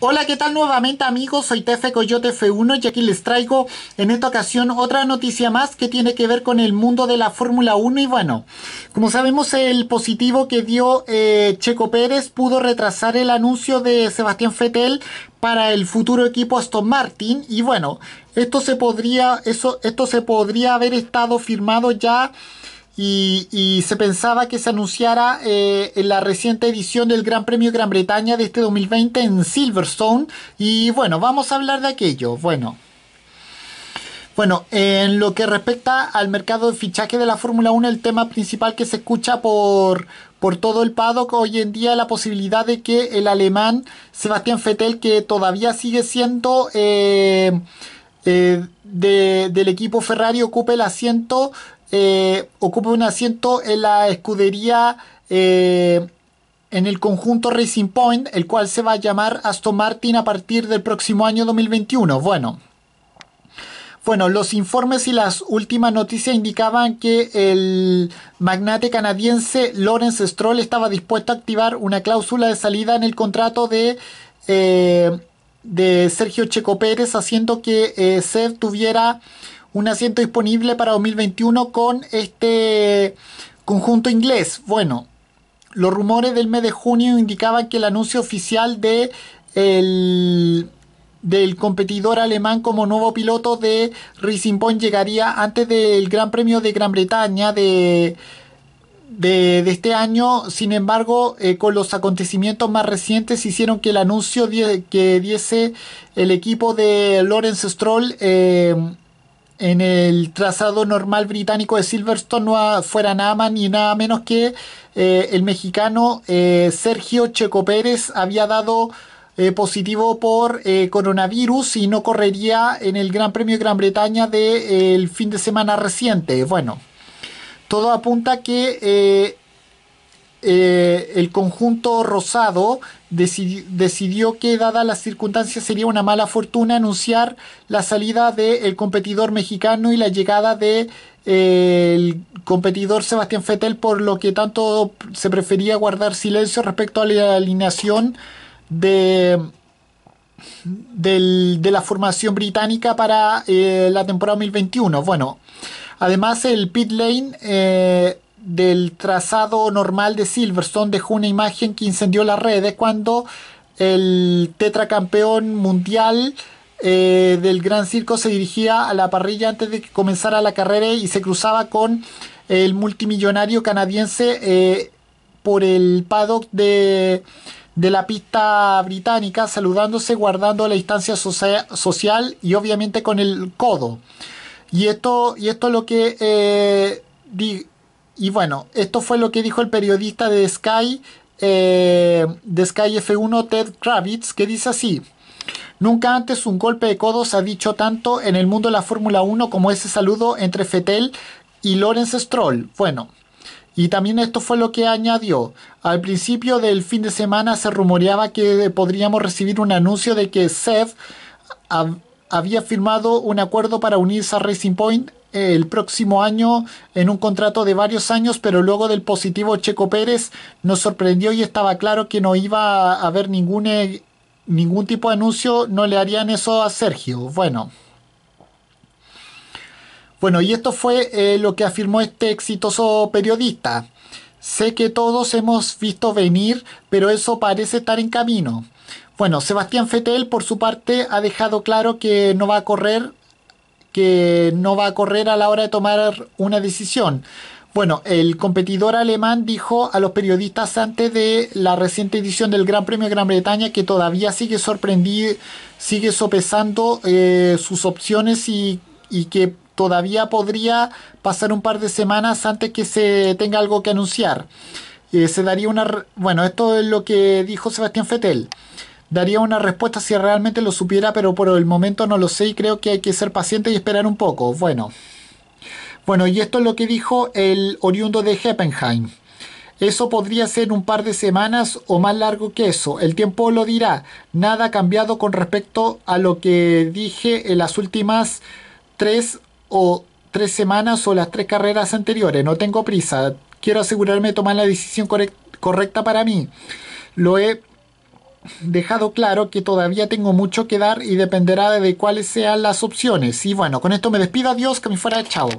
Hola, ¿qué tal nuevamente amigos? Soy Tefe Coyote F1 y aquí les traigo en esta ocasión otra noticia más que tiene que ver con el mundo de la Fórmula 1 y bueno, como sabemos el positivo que dio eh, Checo Pérez pudo retrasar el anuncio de Sebastián Fettel para el futuro equipo Aston Martin y bueno, esto se podría, eso, esto se podría haber estado firmado ya y, se pensaba que se anunciara eh, en la reciente edición del Gran Premio Gran Bretaña de este 2020 en Silverstone. Y bueno, vamos a hablar de aquello. Bueno. Bueno, en lo que respecta al mercado de fichaje de la Fórmula 1, el tema principal que se escucha por, por todo el paddock hoy en día es la posibilidad de que el alemán Sebastián Vettel, que todavía sigue siendo eh, eh, de, del equipo Ferrari, ocupe el asiento eh, ocupe un asiento en la escudería eh, en el conjunto Racing Point, el cual se va a llamar Aston Martin a partir del próximo año 2021. Bueno. Bueno, los informes y las últimas noticias indicaban que el magnate canadiense Lawrence Stroll estaba dispuesto a activar una cláusula de salida en el contrato de eh, de Sergio Checo Pérez haciendo que eh, se tuviera un asiento disponible para 2021 con este conjunto inglés. Bueno, los rumores del mes de junio indicaban que el anuncio oficial de del competidor alemán como nuevo piloto de Racing Point llegaría antes del Gran Premio de Gran Bretaña de, de, este año. Sin embargo, eh, con los acontecimientos más recientes hicieron que el anuncio que diese el equipo de Lawrence Stroll eh, en el trazado normal británico de Silverstone no fuera nada más ni nada menos que eh, el mexicano eh, Sergio Checo Pérez había dado eh, positivo por coronavirus y no correría en el Gran Premio de Gran Bretaña del fin de semana reciente. Bueno, todo apunta que eh, el conjunto rosado decidió que, dada las circunstancias, sería una mala fortuna anunciar la salida del competidor mexicano y la llegada del de, eh, el competidor Sebastián Fettel, por lo que tanto se prefería guardar silencio respecto a la alineación de, de la formación británica para eh, la temporada 2021. Bueno, además el pit lane del trazado normal de Silverstone dejó una imagen que incendió las redes cuando el tetracampeón mundial eh, del Gran Circo se dirigía a la parrilla antes de que comenzara la carrera y se cruzaba con el multimillonario canadiense eh, por el paddock de, la pista británica, saludándose, guardando la distancia social y obviamente con el codo. Y esto, y esto es lo que eh, y bueno, esto fue lo que dijo el periodista de Sky, eh, de Sky F1 Ted Kravitz, que dice así. Nunca antes un golpe de codos ha dicho tanto en el mundo de la Fórmula 1 como ese saludo entre Fettel y Lorenz Stroll. Bueno, y también esto fue lo que añadió. Al principio del fin de semana se rumoreaba que podríamos recibir un anuncio de que Seth había firmado un acuerdo para unirse a Racing Point el próximo año en un contrato de varios años, pero luego del positivo Checo Pérez nos sorprendió y estaba claro que no iba a haber ningún, eh, ningún tipo de anuncio, no le harían eso a Sergio. Bueno. Bueno, y esto fue eh, lo que afirmó este exitoso periodista. Sé que todos hemos visto venir, pero eso parece estar en camino. Bueno, Sebastián Fetel por su parte ha dejado claro que no va a correr que no va a correr a la hora de tomar una decisión. Bueno, el competidor alemán dijo a los periodistas antes de la reciente edición del Gran Premio de Gran Bretaña que todavía sigue sorprendido, sigue sopesando eh, sus opciones y, que todavía podría pasar un par de semanas antes que se tenga algo que anunciar. Eh, se daría una. Bueno, esto es lo que dijo Sebastián Fettel daría una respuesta si realmente lo supiera, pero por el momento no lo sé y creo que hay que ser paciente y esperar un poco. Bueno. Bueno, y esto es lo que dijo el oriundo de Heppenheim. Eso podría ser un par de semanas o más largo que eso. El tiempo lo dirá. Nada ha cambiado con respecto a lo que dije en las últimas tres o tres semanas o las tres carreras anteriores. No tengo prisa. Quiero asegurarme de tomar la decisión correcta para mí. Lo he dejado claro que todavía tengo mucho que dar y dependerá de cuáles sean las opciones. Y bueno, con esto me despido, adiós, que me fuera, chao.